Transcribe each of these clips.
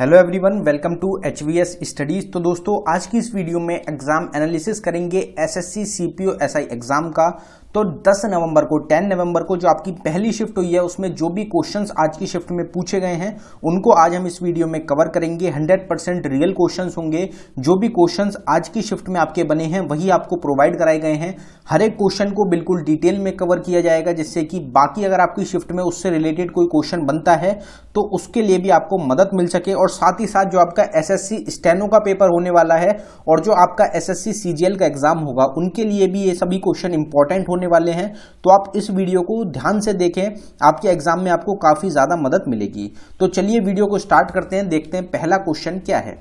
hello everyone welcome to H V S studies तो दोस्तों आज की इस वीडियो में एग्जाम एनालिसिस करेंगे एसएससी सीपीओ एसआई एग्जाम का तो 10 नवंबर को 10 नवंबर को जो आपकी पहली शिफ्ट हुई है उसमें जो भी क्वेश्चंस आज की शिफ्ट में पूछे गए हैं उनको आज हम इस वीडियो में कवर करेंगे 100 परसेंट रियल क्वेश्चंस होंगे जो भी क्वेश्चंस आज की शिफ्ट में आपके बने हैं वही आपको प्रोवाइड कराए गए हैं हर एक क्वेश्चन को बिल्कुल डिटेल में कवर किया जाएगा जिससे कि बाकी अगर आपकी शिफ्ट में उससे रिलेटेड कोई क्वेश्चन बनता है तो उसके लिए भी आपको मदद मिल सके और साथ ही साथ जो आपका एस स्टेनो का पेपर होने वाला है और जो आपका एस सीजीएल का एग्जाम होगा उनके लिए भी ये सभी क्वेश्चन इंपॉर्टेंट होने होने वाले हैं तो आप इस वीडियो को ध्यान से देखें आपके एग्जाम में आपको काफ़ी ज़्यादा मदद मिलेगी तो चलिए वीडियो को स्टार्ट करते हैं देखते हैं पहला क्वेश्चन क्या है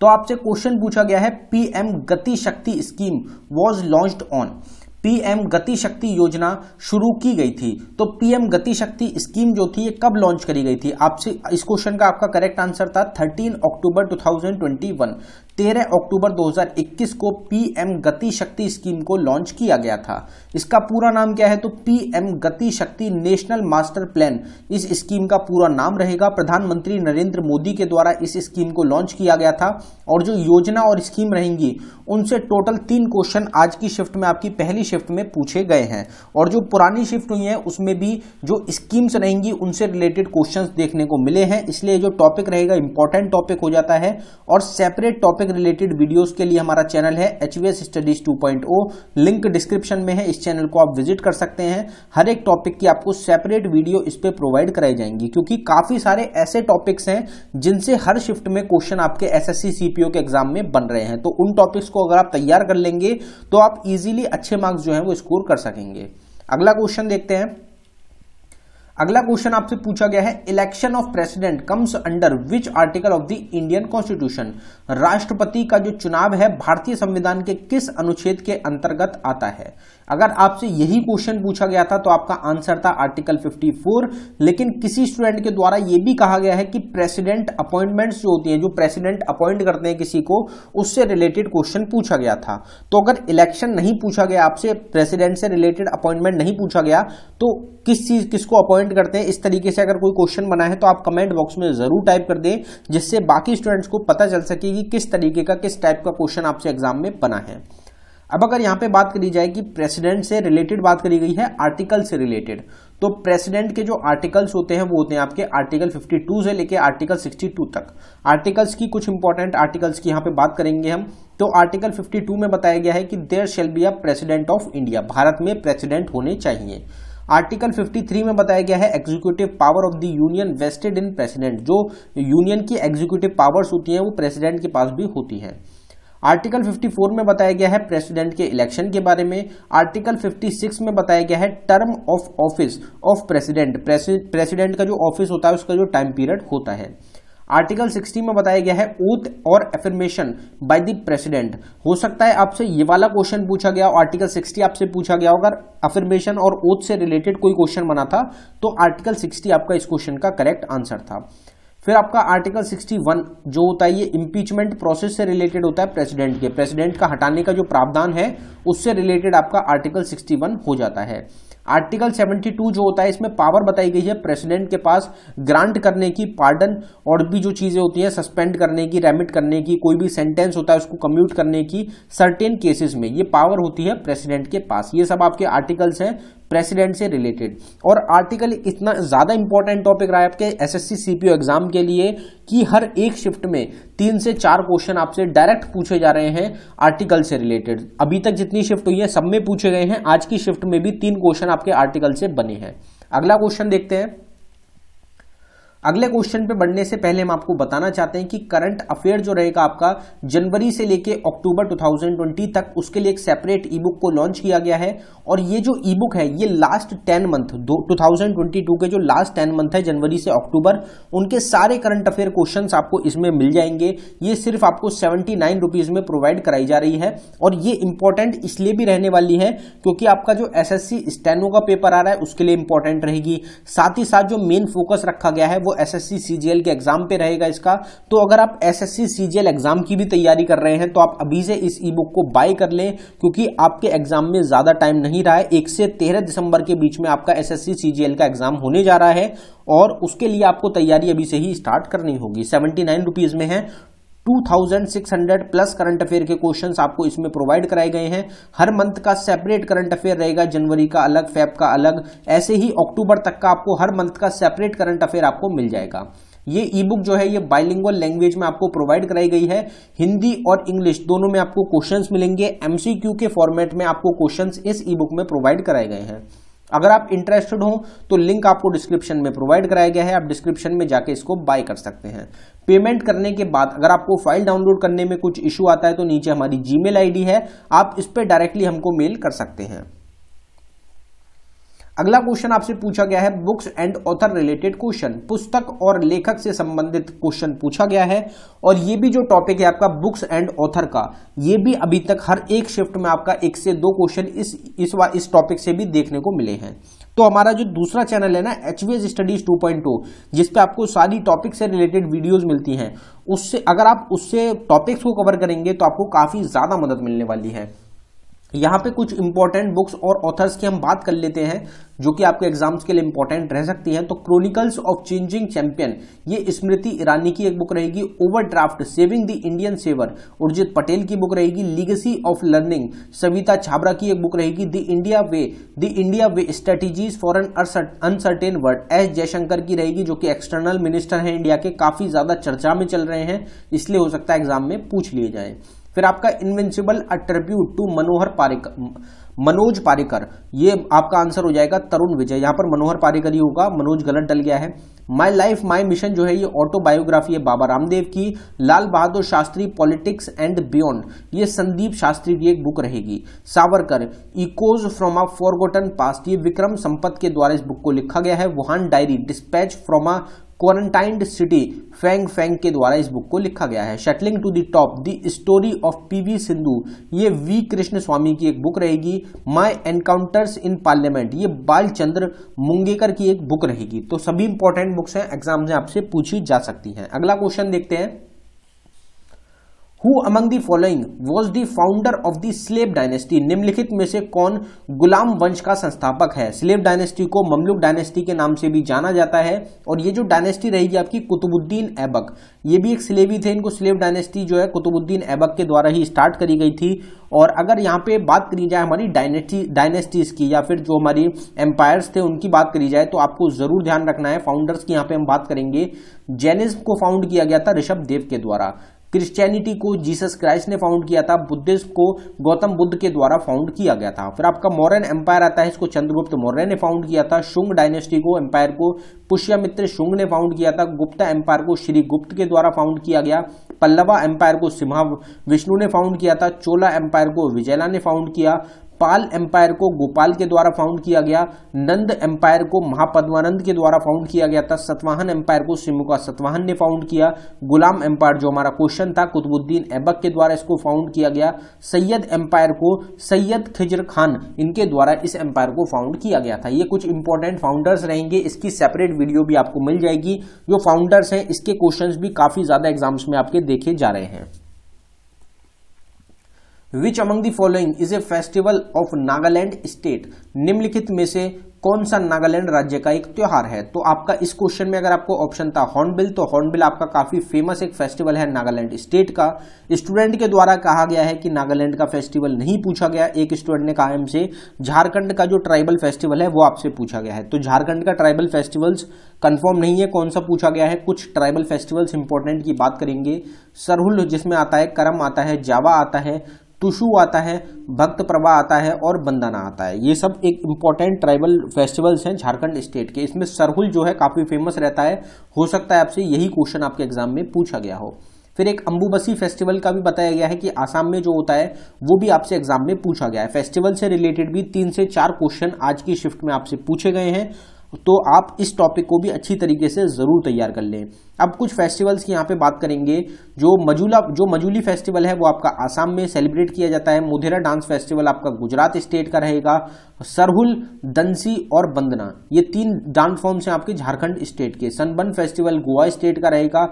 तो आपसे क्वेश्चन पूछा गया है PM Gati Shakti scheme was launch on PM Gati Shakti योजना शुरू की गई थी तो पीएम गति शक्ति स्कीम जो थी ये कब लॉन्च करी गई थी आपसे इस क्वेश्चन का आपका करेक्ट आंसर था 13 अक्टूबर 2021 13 अक्टूबर 2021 को पीएम गति शक्ति स्कीम को लॉन्च किया गया था इसका पूरा नाम क्या है तो PM Gati Shakti national master plan इस स्कीम का पूरा नाम रहेगा प्रधानमंत्री नरेंद्र मोदी के द्वारा इस स्कीम को लॉन्च किया गया था और जो योजना और स्कीम रहेंगी उनसे टोटल तीन क्वेश्चन आज की शिफ्ट में आपकी पहली शिफ्ट में पूछे गए हैं और जो पुरानी शिफ्ट हुई है उसमें भी जो स्कीम्स रहेंगी उनसे रिलेटेड क्वेश्चन देखने को मिले हैं इसलिए जो टॉपिक रहेगा इंपॉर्टेंट टॉपिक हो जाता है और सेपरेट टॉपिक तक रिलेटेड वीडियोस के लिए हमारा चैनल है एच स्टडीज 2.0 लिंक डिस्क्रिप्शन में है इस चैनल को आप विजिट कर सकते हैं हर एक टॉपिक की आपको सेपरेट वीडियो इस पर प्रोवाइड कराई जाएंगी क्योंकि काफी सारे ऐसे टॉपिक्स हैं जिनसे हर शिफ्ट में क्वेश्चन आपके एस सीपीओ के एग्जाम में बन रहे हैं तो उन टॉपिक्स को अगर आप तैयार कर लेंगे तो आप इजिली अच्छे मार्क्स जो है वो स्कोर कर सकेंगे अगला क्वेश्चन देखते हैं अगला क्वेश्चन आपसे पूछा गया है election of president comes under which article of the Indian constitution राष्ट्रपति का जो चुनाव है भारतीय संविधान के किस अनुच्छेद के अंतर्गत आता है अगर आपसे यही क्वेश्चन पूछा गया था तो आपका आंसर था आर्टिकल 54 लेकिन किसी स्टूडेंट के द्वारा यह भी कहा गया है कि प्रेसिडेंट अपॉइंटमेंट जो होती है जो प्रेसिडेंट अपॉइंट करते हैं किसी को उससे रिलेटेड क्वेश्चन पूछा गया था तो अगर इलेक्शन नहीं पूछा गया आपसे प्रेसिडेंट से रिलेटेड अपॉइंटमेंट नहीं पूछा गया तो किस चीज किसको अपॉइंट करते हैं इस तरीके से अगर कोई क्वेश्चन बना है तो आप कमेंट बॉक्स में जरूर टाइप कर दें जिससे बाकी स्टूडेंट्स को पता चल सके कि किस तरीके का किस टाइप का क्वेश्चन आपसे एग्जाम में बना है अब अगर यहां पे बात करी जाए कि प्रेसिडेंट से रिलेटेड बात करी गई है आर्टिकल से रिलेटेड तो प्रेसिडेंट के जो आर्टिकल्स होते हैं वो होते हैं आपके आर्टिकल 52 से लेके आर्टिकल 62 तक आर्टिकल्स की कुछ इंपॉर्टेंट आर्टिकल्स की यहां पे बात करेंगे हम तो आर्टिकल 52 में बताया गया है कि there shall be a president of India Bharat में प्रेसिडेंट होने चाहिए आर्टिकल 53 में बताया गया है executive power of the union vested in president जो यूनियन की एग्जीक्यूटिव पावर्स होती हैं वो प्रेसिडेंट के पास भी होती है आर्टिकल 54 में बताया गया है प्रेसिडेंट के इलेक्शन के बारे में आर्टिकल 56 में बताया गया है term of office of president president का जो ऑफिस होता है उसका जो टाइम पीरियड होता है आर्टिकल 60 में बताया गया है ओथ और एफर्मेशन बाय द प्रेसिडेंट हो सकता है आपसे ये वाला क्वेश्चन पूछा गया आर्टिकल 60 आपसे पूछा गया अगर अफर्मेशन और ओथ से रिलेटेड कोई क्वेश्चन बना था तो आर्टिकल 60 आपका इस क्वेश्चन का करेक्ट आंसर था फिर आपका आर्टिकल 61 जो होता है ये इम्पीचमेंट प्रोसेस से रिलेटेड होता है प्रेसिडेंट के प्रेसिडेंट का हटाने का जो प्रावधान है उससे रिलेटेड आपका आर्टिकल 61 हो जाता है आर्टिकल 72 जो होता है इसमें पावर बताई गई है प्रेसिडेंट के पास ग्रांट करने की पार्डन और भी जो चीज़ें होती हैं सस्पेंड करने की रेमिट करने की कोई भी सेंटेंस होता है उसको कम्यूट करने की सर्टेन केसेस में ये पावर होती है प्रेसिडेंट के पास ये सब आपके आर्टिकल्स हैं प्रेसिडेंट से रिलेटेड और आर्टिकल इतना ज़्यादा इंपॉर्टेंट टॉपिक रहा है आपके एसएससी सीपीओ एग्जाम के लिए कि हर एक शिफ्ट में तीन से चार क्वेश्चन आपसे डायरेक्ट पूछे जा रहे हैं आर्टिकल से रिलेटेड अभी तक जितनी शिफ्ट हुई है सब में पूछे गए हैं आज की शिफ्ट में भी तीन क्वेश्चन आपके आर्टिकल से बने हैं अगला क्वेश्चन देखते हैं अगले क्वेश्चन पे बढ़ने से पहले हम आपको बताना चाहते हैं कि करंट अफेयर जो रहेगा आपका जनवरी से लेके अक्टूबर 2020 तक उसके लिए एक सेपरेट ई बुक को लॉन्च किया गया है और ये जो ई बुक है ये लास्ट टेन मंथ दो 2022 के जो लास्ट टेन मंथ है जनवरी से अक्टूबर उनके सारे करंट अफेयर क्वेश्चन आपको इसमें मिल जाएंगे ये सिर्फ आपको सेवेंटी नाइन रुपीज में प्रोवाइड कराई जा रही है और ये इंपॉर्टेंट इसलिए भी रहने वाली है क्योंकि आपका जो एस एस स्टेनो का पेपर आ रहा है उसके लिए इंपॉर्टेंट रहेगी साथ ही साथ जो मेन फोकस रखा गया है वो वो एसएससी सीजीएल के एग्जाम पे रहेगा इसका तो अगर आप एसएससी सीजीएल एग्जाम की भी तैयारी कर रहे हैं तो आप अभी से इस ई बुक को बाय कर लें क्योंकि आपके एग्जाम में ज्यादा टाइम नहीं रहा है एक से तेरह दिसंबर के बीच में आपका एसएससी सीजीएल का एग्जाम होने जा रहा है और उसके लिए आपको तैयारी अभी से ही स्टार्ट करनी होगी सेवेंटी नाइन रुपीज में है 2600 प्लस करंट अफेयर के क्वेश्चंस आपको इसमें प्रोवाइड कराए गए हैं हर मंथ का सेपरेट करंट अफेयर रहेगा जनवरी का अलग फेब का अलग ऐसे ही अक्टूबर तक का आपको हर मंथ का सेपरेट करंट अफेयर आपको मिल जाएगा ये ई बुक जो है ये बाइलिंगुअल लैंग्वेज में आपको प्रोवाइड कराई गई है हिंदी और इंग्लिश दोनों में आपको क्वेश्चंस मिलेंगे एमसीक्यू के फॉर्मेट में आपको क्वेश्चंस इस ई बुक में प्रोवाइड कराए गए हैं अगर आप इंटरेस्टेड हो तो लिंक आपको डिस्क्रिप्शन में प्रोवाइड कराया गया है आप डिस्क्रिप्शन में जाके इसको बाय कर सकते हैं पेमेंट करने के बाद अगर आपको फाइल डाउनलोड करने में कुछ इशू आता है तो नीचे हमारी जी मेल है आप इस पर डायरेक्टली हमको मेल कर सकते हैं अगला क्वेश्चन आपसे पूछा गया है books and author related question पुस्तक और लेखक से संबंधित क्वेश्चन पूछा गया है और ये भी जो टॉपिक है आपका बुक्स एंड ऑथर का ये भी अभी तक हर एक शिफ्ट में आपका एक से दो क्वेश्चन इस इस, इस टॉपिक से भी देखने को मिले हैं तो हमारा जो दूसरा चैनल है ना एच स्टडीज टू जिसपे आपको सारी टॉपिक से रिलेटेड वीडियोज मिलती हैं उससे अगर आप उससे टॉपिक्स को कवर करेंगे तो आपको काफ़ी ज़्यादा मदद मिलने वाली है यहाँ पे कुछ इंपॉर्टेंट बुक्स और ऑथर्स की हम बात कर लेते हैं जो कि आपके एग्जाम्स के लिए इंपॉर्टेंट रह सकती हैं तो क्रॉनिकल्स ऑफ चेंजिंग चैंपियन ये स्मृति ईरानी की एक बुक रहेगी overdraft saving the Indian saver Urjit Patel की बुक रहेगी legacy of learning Savita Chhabra की एक बुक रहेगी the India way the India way strategies for an uncertain world S Jaishankar की रहेगी जो कि एक्सटर्नल मिनिस्टर है इंडिया के काफी ज्यादा चर्चा में चल रहे हैं इसलिए हो सकता है एग्जाम में पूछ लिए जाए फिर आपका invincible attribute to Manohar Parrikar Manoj Parrikar ये आपका आंसर हो जाएगा तरुण विजय यहां पर मनोहर पारिकर ही होगा मनोज गलत डल गया है माई लाइफ माई मिशन जो है ये ऑटोबायोग्राफी है बाबा रामदेव की Lal Bahadur Shastri politics and beyond ये संदीप शास्त्री की एक बुक रहेगी Savarkar echoes from a forgotten past ये विक्रम संपत के द्वारा इस बुक को लिखा गया है Wuhan diary dispatch from a quarantined city Fang Fang के द्वारा इस बुक को लिखा गया है shuttling to the top the story of PV Sindhu ये वी कृष्ण स्वामी की एक बुक रहेगी माय एनकाउंटर्स इन पार्लियामेंट ये बाल चंद्र मुंगेकर की एक बुक रहेगी तो सभी इंपॉर्टेंट बुक्स हैं एग्जाम में आपसे पूछी जा सकती हैं अगला क्वेश्चन देखते हैं who among the following was the founder of the slave dynasty निम्नलिखित में से कौन गुलाम वंश का संस्थापक है स्लेब डायनेस्टी को ममलुक डायनेस्टी के नाम से भी जाना जाता है और ये जो डायनेस्टी रहेगी आपकी कुतुबुद्दीन ऐबक ये भी एक स्लेवी थे इनको स्लेब डायनेस्टी जो है कुतुबुद्दीन ऐबक के द्वारा ही स्टार्ट करी गई थी और अगर यहाँ पे बात करी जाए हमारी डायनेस्टी डायनेस्टीज की या फिर जो हमारी एम्पायर्स थे उनकी बात करी जाए तो आपको जरूर ध्यान रखना है फाउंडर्स की यहाँ पे हम बात करेंगे जैनिज्म को फाउंड किया गया था ऋषभ देव के द्वारा क्रिश्चियनिटी को जीसस क्राइस्ट ने फाउंड किया था बुद्धिस्ट को गौतम बुद्ध के द्वारा फाउंड किया गया था फिर आपका मौर्यन एम्पायर आता है इसको चंद्रगुप्त मौर्य ने फाउंड किया था शुंग डायनेस्टी को एम्पायर को पुष्यमित्र शुंग ने फाउंड किया था गुप्ता एम्पायर को श्री गुप्त के द्वारा फाउंड किया गया पल्लवा एम्पायर को सिम्हा विष्णु ने फाउंड किया था चोला एम्पायर को विजयला ने फाउंड किया पाल एम्पायर को गोपाल के द्वारा फाउंड किया गया नंद एम्पायर को महापद्मानंद के द्वारा फाउंड किया गया था सतवाहन एम्पायर को सिमुका सतवाहन ने फाउंड किया गुलाम एम्पायर जो हमारा क्वेश्चन था कुतुबुद्दीन ऐबक के द्वारा इसको फाउंड किया गया सैयद एम्पायर को सैयद खिजर खान इनके द्वारा इस एम्पायर को फाउंड किया गया था ये कुछ इंपॉर्टेंट फाउंडर्स रहेंगे इसकी सेपरेट वीडियो भी आपको मिल जाएगी जो फाउंडर्स हैं इसके क्वेश्चन भी काफी ज्यादा एग्जाम्स में आपके देखे जा रहे हैं which among the following is a festival of Nagaland state निम्नलिखित में से कौन सा नागालैंड राज्य का एक त्यौहार है तो आपका इस क्वेश्चन में अगर आपको ऑप्शन था हॉर्नबिल तो हॉर्नबिल आपका काफी फेमस एक फेस्टिवल है नागालैंड स्टेट का स्टूडेंट के द्वारा कहा गया है कि नागालैंड का फेस्टिवल नहीं पूछा गया एक स्टूडेंट ने कहा हमसे झारखंड का जो ट्राइबल फेस्टिवल है वो आपसे पूछा गया है तो झारखंड का ट्राइबल फेस्टिवल्स कन्फर्म नहीं है कौन सा पूछा गया है कुछ ट्राइबल फेस्टिवल्स इंपॉर्टेंट की बात करेंगे सरहुल जिसमें आता है करम आता है जावा आता है टुशु आता है भक्त प्रवाह आता है और बंदना आता है ये सब एक इम्पॉर्टेंट ट्राइबल फेस्टिवल्स हैं झारखंड स्टेट के इसमें सरहुल जो है काफ़ी फेमस रहता है हो सकता है आपसे यही क्वेश्चन आपके एग्जाम में पूछा गया हो फिर एक अंबुबसी फेस्टिवल का भी बताया गया है कि आसाम में जो होता है वो भी आपसे एग्जाम में पूछा गया है फेस्टिवल से रिलेटेड भी तीन से चार क्वेश्चन आज की शिफ्ट में आपसे पूछे गए हैं तो आप इस टॉपिक को भी अच्छी तरीके से ज़रूर तैयार कर लें अब कुछ फेस्टिवल्स की यहाँ पे बात करेंगे जो मजूला जो मजूली फेस्टिवल है वो आपका आसाम में सेलिब्रेट किया जाता है मोधेरा डांस फेस्टिवल आपका गुजरात स्टेट का रहेगा सरहुल दंसी और बंदना ये तीन डांस फॉर्म्स हैं आपके झारखंड स्टेट के सनबन फेस्टिवल गोवा स्टेट का रहेगा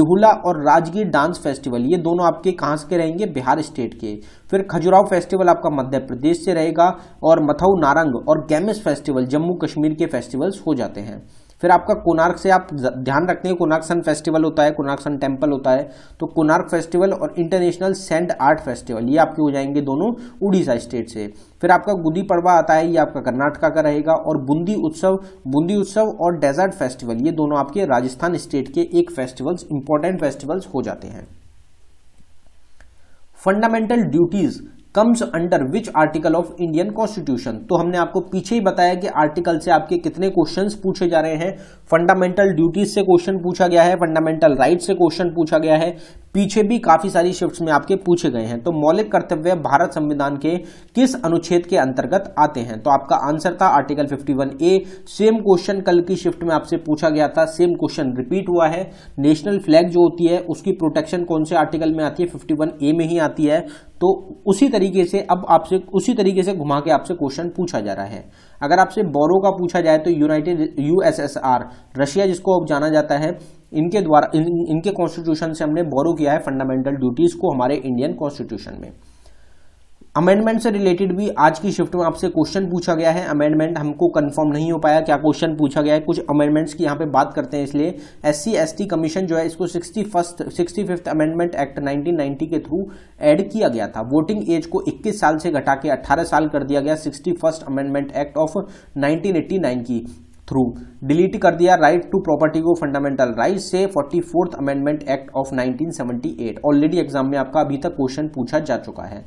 बिहुला और राजगीर डांस फेस्टिवल ये दोनों आपके कहाँ के रहेंगे बिहार स्टेट के फिर खजुराव फेस्टिवल आपका मध्य प्रदेश से रहेगा और मथऊ नारंग और गैमिस फेस्टिवल जम्मू कश्मीर के फेस्टिवल्स हो जाते हैं फिर आपका कोनार्क से आप ध्यान रखते हैं कोनार्क सन फेस्टिवल होता है कोनार्क सन टेम्पल होता है तो कोनार्क फेस्टिवल और इंटरनेशनल सेंट आर्ट फेस्टिवल ये आपके हो जाएंगे दोनों उड़ीसा स्टेट से फिर आपका गुदी पड़वा आता है ये आपका कर्नाटका का रहेगा और बूंदी उत्सव बूंदी उत्सव और डेजर्ट फेस्टिवल ये दोनों आपके राजस्थान स्टेट के एक फेस्टिवल्स इंपॉर्टेंट फेस्टिवल्स हो जाते हैं fundamental duties comes under which article of Indian constitution तो हमने आपको पीछे ही बताया कि आर्टिकल से आपके कितने क्वेश्चन पूछे जा रहे हैं फंडामेंटल ड्यूटीज से क्वेश्चन पूछा गया है फंडामेंटल राइट से क्वेश्चन पूछा गया है पीछे भी काफी सारी शिफ्ट में आपके पूछे गए हैं तो मौलिक कर्तव्य भारत संविधान के किस अनुच्छेद के अंतर्गत आते हैं तो आपका आंसर था आर्टिकल 51 ए सेम क्वेश्चन कल की शिफ्ट में आपसे पूछा गया था सेम क्वेश्चन रिपीट हुआ है नेशनल फ्लैग जो होती है उसकी प्रोटेक्शन कौन से आर्टिकल में आती है वन ए में ही आती है तो उसी तरीके से अब आपसे उसी तरीके से घुमा के आपसे क्वेश्चन पूछा जा रहा है अगर आपसे बोरो का पूछा जाए तो यूनाइटेड यूएसएसआर रशिया जिसको अब जाना जाता है इनके द्वारा इन, इनके कॉन्स्टिट्यूशन से हमने बोरो किया है फंडामेंटल ड्यूटीज को हमारे इंडियन कॉन्स्टिट्यूशन में अमेंडमेंट से रिलेटेड भी आज की शिफ्ट में आपसे क्वेश्चन पूछा गया है अमेंडमेंट हमको कंफर्म नहीं हो पाया क्या क्वेश्चन पूछा गया है कुछ अमेंडमेंट्स की यहाँ पे बात करते हैं इसलिए एस सी कमीशन जो है इसको sixty first sixty fifth amendment act 1990 के थ्रू ऐड किया गया था वोटिंग एज को 21 साल से घटा के अट्ठारह साल कर दिया गया sixty first amendment act of nineteen की थ्रू डिलीट कर दिया राइट टू प्रॉपर्टी को फंडामेंटल राइट से forty fourth amendment act of 1978 already exam में आपका अभी तक क्वेश्चन पूछा जा चुका है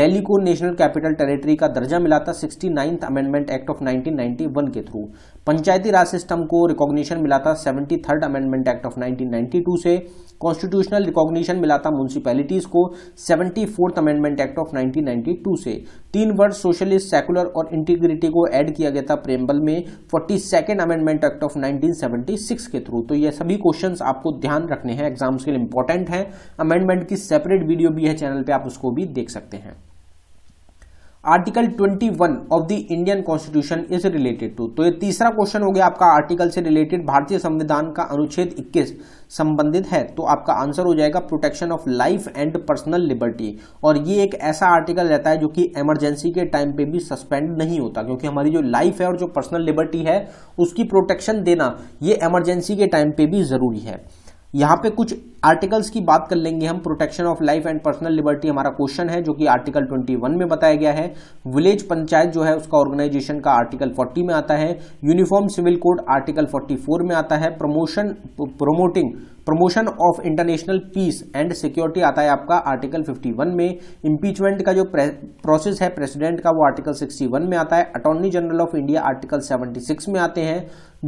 दिल्ली को नेशनल कैपिटल टेरिटरी का दर्जा मिला था sixty ninth amendment act of 1991 के थ्रू पंचायती राज सिस्टम को रिकॉग्निशन मिला था seventy third amendment act of 1992 से कॉन्स्टिट्यूशनल रिकॉग्निशन मिला था म्यूनसिपैलिटीज को seventy fourth amendment act of 1992 से तीन वर्ड सोशलिस्ट सेकुलर और इंटीग्रिटी को ऐड किया गया था प्रेम्बल में forty second amendment act of 1976 के थ्रू तो ये सभी क्वेश्चन आपको ध्यान रखने हैं एग्जाम्स के लिए इंपॉर्टेंट है अमेंडमेंट की सेपरेट वीडियो भी है चैनल पर आप उसको भी देख सकते हैं article 21 of the Indian constitution is related to तो ये तीसरा क्वेश्चन हो गया आपका आर्टिकल से रिलेटेड भारतीय संविधान का अनुच्छेद 21 संबंधित है तो आपका आंसर हो जाएगा protection of life and personal liberty और ये एक ऐसा आर्टिकल रहता है जो कि इमरजेंसी के टाइम पे भी सस्पेंड नहीं होता क्योंकि हमारी जो लाइफ है और जो पर्सनल लिबर्टी है उसकी प्रोटेक्शन देना ये इमरजेंसी के टाइम पे भी जरूरी है यहाँ पे कुछ आर्टिकल्स की बात कर लेंगे हम protection of life and personal liberty हमारा क्वेश्चन है जो कि आर्टिकल 21 में बताया गया है विलेज पंचायत जो है उसका ऑर्गेनाइजेशन का आर्टिकल 40 में आता है यूनिफॉर्म सिविल कोड आर्टिकल 44 में आता है promotion promoting promotion of international peace and security आता है आपका आर्टिकल 51 में इम्पीचमेंट का जो प्रोसेस है प्रेसिडेंट का वो आर्टिकल 61 में आता है attorney general of India article 76 में आते हैं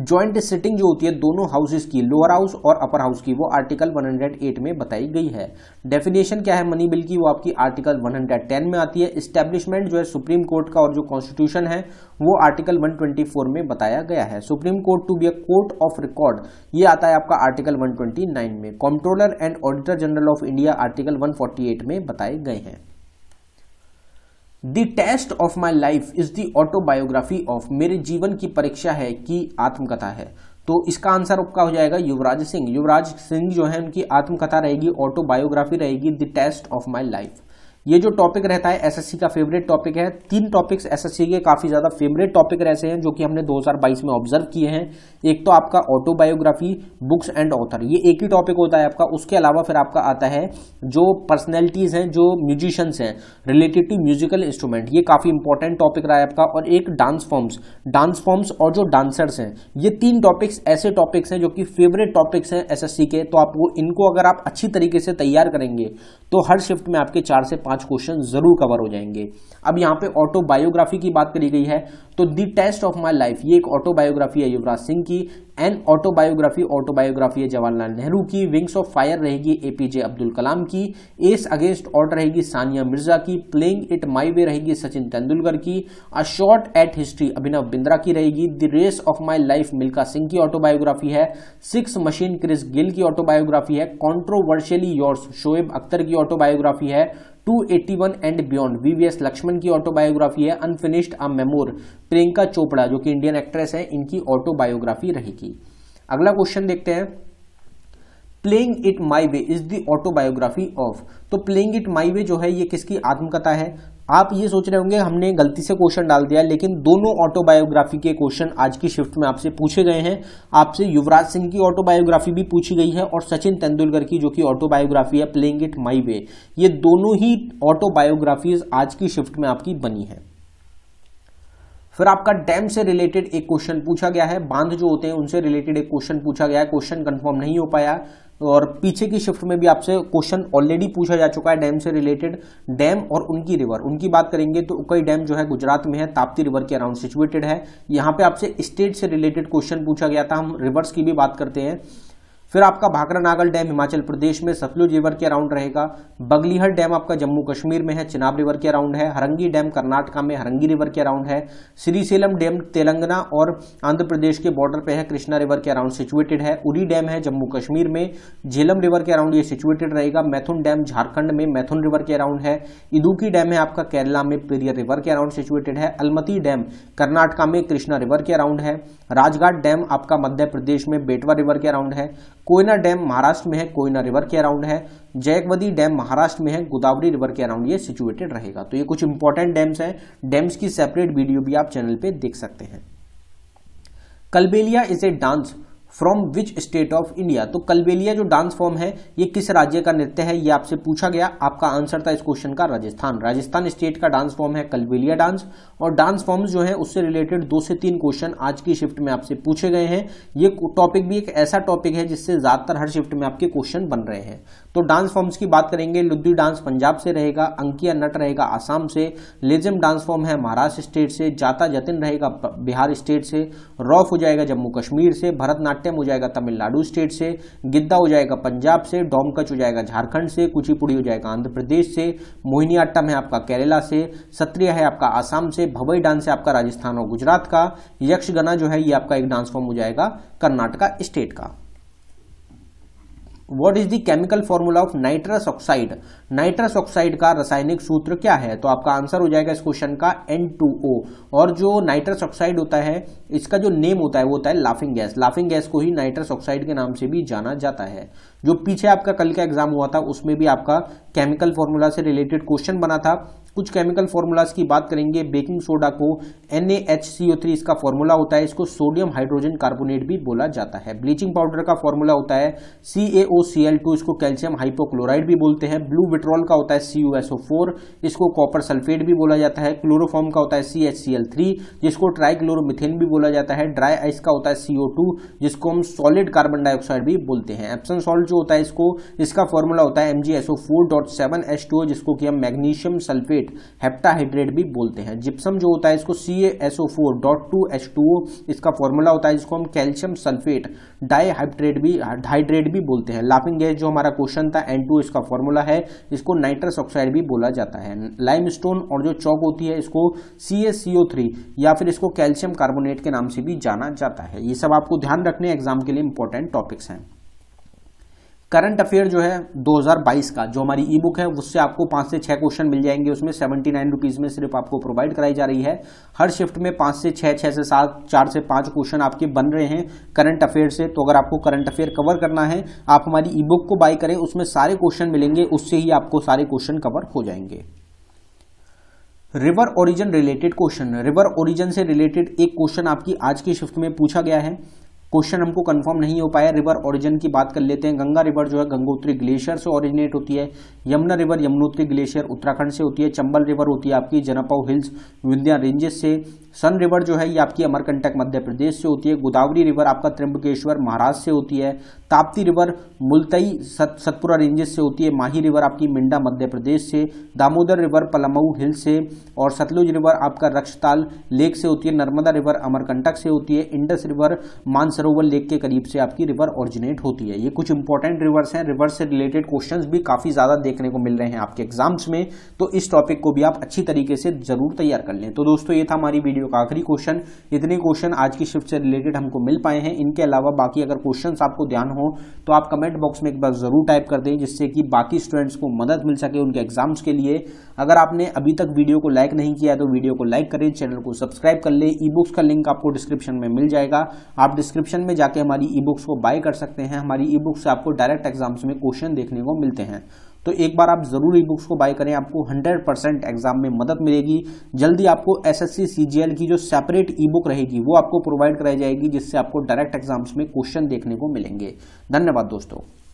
ज्वाइंट सिटिंग जो होती है दोनों हाउसेस की लोअर हाउस और अपर हाउस की वो आर्टिकल 108 में बताई गई है डेफिनेशन क्या है मनी बिल की वो आपकी आर्टिकल 110 में आती है इस्टेब्लिशमेंट जो है सुप्रीम कोर्ट का और जो कॉन्स्टिट्यूशन है वो आर्टिकल 124 में बताया गया है supreme court to be a court of record ये आता है आपका आर्टिकल 129 में comptroller and auditor general of India article 148 में बताए गए हैं the test of my life is the autobiography of मेरे जीवन की परीक्षा है कि आत्मकथा है तो इसका आंसर आपका हो जाएगा युवराज सिंह युवराज सिंह जो है उनकी आत्मकथा रहेगी ऑटोबायोग्राफी रहेगी the test of my life ये जो टॉपिक रहता है एसएससी का फेवरेट टॉपिक है तीन टॉपिक्स एसएससी के काफी ज्यादा फेवरेट टॉपिक रहते हैं जो कि हमने 2022 में ऑब्जर्व किए हैं एक तो आपका ऑटोबायोग्राफी बुक्स एंड ऑथर ये एक ही टॉपिक होता है आपका उसके अलावा फिर आपका आता है जो पर्सनैलिटीज हैं जो म्यूजिशियंस हैं रिलेटेड टू म्यूजिकल इंस्ट्रूमेंट ये काफी इंपॉर्टेंट टॉपिक रहा है आपका और एक डांस फॉर्म्स डांस फॉर्म्स और जो डांसर्स हैं ये तीन टॉपिक्स ऐसे टॉपिक्स हैं जो कि फेवरेट टॉपिक्स हैं एस के तो आप वो इनको अगर आप अच्छी तरीके से तैयार करेंगे तो हर शिफ्ट में आपके चार से पांच क्वेश्चन जरूर कवर हो जाएंगे अब यहाँ पे ऑटोबायोग्राफी की बात करी गई है तो the test of my life ये एक ऑटोबायोग्राफी है युवराज सिंह की एन ऑटोबायोग्राफी ऑटोबायोग्राफी है जवाहरलाल नेहरू की विंग्स ऑफ फायर रहेगी एपीजे अब्दुल कलाम की एस अगेंस्ट ऑट रहेगी सानिया मिर्जा की प्लेइंग इट माई वे रहेगी सचिन तेंदुलकर की a shot at history Abhinav Bindra की रहेगी the race of my life Milkha Singh की ऑटोबायोग्राफी है सिक्स मशीन क्रिस गिल की ऑटोबायोग्राफी है कॉन्ट्रोवर्शियली योर्स शोएब अख्तर की ऑटोबायोग्राफी है 281 एंड बियॉन्ड वीवीएस लक्ष्मण की ऑटोबायोग्राफी है unfinished a memoir Priyanka Chopra जो कि इंडियन एक्ट्रेस है इनकी ऑटोबायोग्राफी रहेगी अगला क्वेश्चन देखते हैं playing it my way is the autobiography of तो प्लेइंग इट माई वे जो है ये किसकी आत्मकथा है आप ये सोच रहे होंगे हमने गलती से क्वेश्चन डाल दिया लेकिन दोनों ऑटोबायोग्राफी के क्वेश्चन आज की शिफ्ट में आपसे पूछे गए हैं आपसे युवराज सिंह की ऑटोबायोग्राफी भी पूछी गई है और सचिन तेंदुलकर की जो कि ऑटोबायोग्राफी है प्लेइंग इट माई वे ये दोनों ही ऑटोबायोग्राफीज आज की शिफ्ट में आपकी बनी है फिर आपका डैम से रिलेटेड एक क्वेश्चन पूछा गया है बांध जो होते हैं उनसे रिलेटेड एक क्वेश्चन पूछा गया है क्वेश्चन कंफर्म नहीं हो पाया और पीछे की शिफ्ट में भी आपसे क्वेश्चन ऑलरेडी पूछा जा चुका है डैम से रिलेटेड डैम और उनकी रिवर उनकी बात करेंगे तो कई डैम जो है गुजरात में है ताप्ती रिवर के अराउंड सिचुएटेड है यहाँ पे आपसे स्टेट से रिलेटेड क्वेश्चन पूछा गया था हम रिवर्स की भी बात करते हैं फिर आपका भाकरा नागल डैम हिमाचल प्रदेश में सतलुज रिवर के अराउंड रहेगा बगलीहर डैम आपका जम्मू कश्मीर में है चिनाब रिवर के अराउंड है हरंगी डैम कर्नाटका में हरंगी रिवर के अराउंड है श्री सेलम डैम तेलंगाना और आंध्र प्रदेश के बॉर्डर पे है कृष्णा रिवर के अराउंड सिचुएटेड है उरी डैम है जम्मू कश्मीर में झेलम रिवर के अराउंड ये सिचुएटेड रहेगा मैथुन डैम झारखंड में मैथुन रिवर के अराउंड है इदुकी डैम है आपका केरला में पेरियर रिवर के अराउंड सिचुएटेड है अलमती डैम कर्नाटका में कृष्णा रिवर के अराउंड है राजघाट डैम आपका मध्य प्रदेश में बेटवा रिवर के अराउंड है कोयना डैम महाराष्ट्र में है कोयना रिवर के अराउंड है जैकवदी डैम महाराष्ट्र में है गोदावरी रिवर के अराउंड ये सिचुएटेड रहेगा तो ये कुछ इंपॉर्टेंट डैम्स हैं डैम्स की सेपरेट वीडियो भी आप चैनल पे देख सकते हैं Kalbelia is a dance from which state of India तो कलबेलिया जो डांस फॉर्म है ये किस राज्य का नृत्य है ये आपसे पूछा गया आपका आंसर था इस क्वेश्चन का राजस्थान राजस्थान स्टेट का डांस फॉर्म है कलबेलिया डांस और डांस फॉर्म्स जो है उससे रिलेटेड दो से तीन क्वेश्चन आज की शिफ्ट में आपसे पूछे गए हैं ये टॉपिक भी एक ऐसा टॉपिक है जिससे ज्यादातर हर शिफ्ट में आपके क्वेश्चन बन रहे हैं तो डांस फॉर्म्स की बात करेंगे लुद्दी डांस पंजाब से रहेगा अंकिया नट रहेगा आसाम से लेजम डांस फॉर्म है महाराष्ट्र स्टेट से जाता जतिन रहेगा बिहार स्टेट से रॉफ हो जाएगा जम्मू कश्मीर से भरतनाट्यम हो जाएगा तमिलनाडु स्टेट से गिद्दा हो जाएगा पंजाब से डोमकच हो जाएगा झारखंड से कुचिपुड़ी हो जाएगा आंध्र प्रदेश से मोहिनी है आपका केरला से सत्रिया है आपका आसाम से भवई डांस है आपका राजस्थान और गुजरात का यक्षगना जो है ये आपका एक डांस फॉर्म हो जाएगा कर्नाटका स्टेट का what is the chemical formula of nitrous oxide nitrous oxide का रासायनिक सूत्र क्या है तो आपका आंसर हो जाएगा इस क्वेश्चन का N2O और जो नाइट्रस ऑक्साइड होता है इसका जो नेम होता है वो होता है लाफिंग गैस लाफिंग गैस को ही नाइट्रस ऑक्साइड के नाम से भी जाना जाता है जो पीछे आपका कल का एग्जाम हुआ था उसमें भी आपका केमिकल फॉर्मूला से रिलेटेड क्वेश्चन बना था कुछ केमिकल फॉर्मूलाज की बात करेंगे बेकिंग सोडा को NaHCO3 इसका फॉर्मूला होता है इसको सोडियम हाइड्रोजन कार्बोनेट भी बोला जाता है ब्लीचिंग पाउडर का फॉर्मूला होता है CaOCl2 इसको कैल्शियम हाइपोक्लोराइड भी बोलते हैं ब्लू विट्रॉल का होता है CuSO4 इसको कॉपर सल्फेट भी बोला जाता है क्लोरोफॉर्म का होता है CHCl3 जिसको ट्राइक्लोरोमिथेन भी बोला जाता है ड्राई आइस का होता है सीओ जिसको हम सॉलिड कार्बन डाइऑक्साइड भी बोलते हैं एप्सन सॉल्ट जो होता है इसको इसका फॉर्मूला होता है M G S four dot seven H two जिसको कि हम मैग्नीशियम सल्फेट हेप्टाहाइड्रेट भी बोलते हैं जिप्सम जो होता है इसको C S O four dot two H two इसका फॉर्मूला होता है जिसको हम कैल्शियम सल्फेट डाईहाइड्रेट भी हाइड्रेट भी बोलते हैं लापिंग गैस जो हमारा क्वेश्चन था एन टू इसका फॉर्मूला है इसको नाइट्रस ऑक्साइड भी बोला जाता है लाइम स्टोन और जो चौक होती है इसको C S C O three या फिर इसको कैल्शियम कार्बोनेट के नाम से भी जाना जाता है ये सब आपको ध्यान रखने एग्जाम के लिए इंपॉर्टेंट टॉपिक्स हैं करंट अफेयर जो है 2022 का जो हमारी ई बुक है उससे आपको पांच से छह क्वेश्चन मिल जाएंगे उसमें सेवेंटी नाइन रुपीज़ में सिर्फ आपको प्रोवाइड कराई जा रही है हर शिफ्ट में पांच से छह छह से सात चार से पांच क्वेश्चन आपके बन रहे हैं करंट अफेयर से तो अगर आपको करंट अफेयर कवर करना है आप हमारी ई बुक को बाय करें उसमें सारे क्वेश्चन मिलेंगे उससे ही आपको सारे क्वेश्चन कवर हो जाएंगे river origin related question river origin से रिलेटेड एक क्वेश्चन आपकी आज की शिफ्ट में पूछा गया है क्वेश्चन हमको कंफर्म नहीं हो पाया रिवर ओरिजिन की बात कर लेते हैं गंगा रिवर जो है गंगोत्री ग्लेशियर से ओरिजिनेट होती है यमुना रिवर यमुनोत्री ग्लेशियर उत्तराखंड से होती है चंबल रिवर होती है आपकी जनपाव हिल्स विंध्या रेंजेस से सन रिवर जो है ये आपकी अमरकंटक मध्य प्रदेश से होती है गोदावरी रिवर आपका त्रिंबकेश्वर महाराष्ट्र से होती है ताप्ती रिवर मुलतई सत, सतपुरा रेंजेस से होती है माही रिवर आपकी मिंडा मध्य प्रदेश से दामोदर रिवर पलमऊ हिल से और सतलुज रिवर आपका रक्षताल लेक से होती है नर्मदा रिवर अमरकंटक से होती है इंडस रिवर मानसरोवर लेक के करीब से आपकी रिवर ऑरिजिनेट होती है ये कुछ इंपॉर्टेंट रिवर्स हैं रिवर से रिलेटेड क्वेश्चंस भी काफी ज्यादा देखने को मिल रहे हैं आपके एग्जाम्स में तो इस टॉपिक को भी आप अच्छी तरीके से जरूर तैयार कर लें तो दोस्तों ये था हमारी वीडियो लोग आखिरी क्वेश्चन इतने क्वेश्चन आज की शिफ्ट से रिलेटेड हमको मिल पाए हैं इनके अलावा बाकी अगर क्वेश्चन आपको ध्यान हो तो आप कमेंट बॉक्स में एक बार जरूर टाइप कर दें जिससे कि बाकी स्टूडेंट्स को मदद मिल सके उनके एग्जाम्स के लिए अगर आपने अभी तक वीडियो को लाइक नहीं किया तो वीडियो को लाइक करें चैनल को सब्सक्राइब कर लें ई बुक्स का लिंक आपको डिस्क्रिप्शन में मिल जाएगा आप डिस्क्रिप्शन में जाके हमारी ई बुक्स को बाय कर सकते हैं हमारी ई बुक्स से आपको डायरेक्ट एग्जाम्स में क्वेश्चन देखने को मिलते हैं तो एक बार आप ज़रूर ई बुक्स को बाय करें आपको 100% एग्जाम में मदद मिलेगी जल्दी आपको एसएससी सीजीएल की जो सेपरेट ई बुक रहेगी वो आपको प्रोवाइड कराई जाएगी जिससे आपको डायरेक्ट एग्जाम्स में क्वेश्चन देखने को मिलेंगे धन्यवाद दोस्तों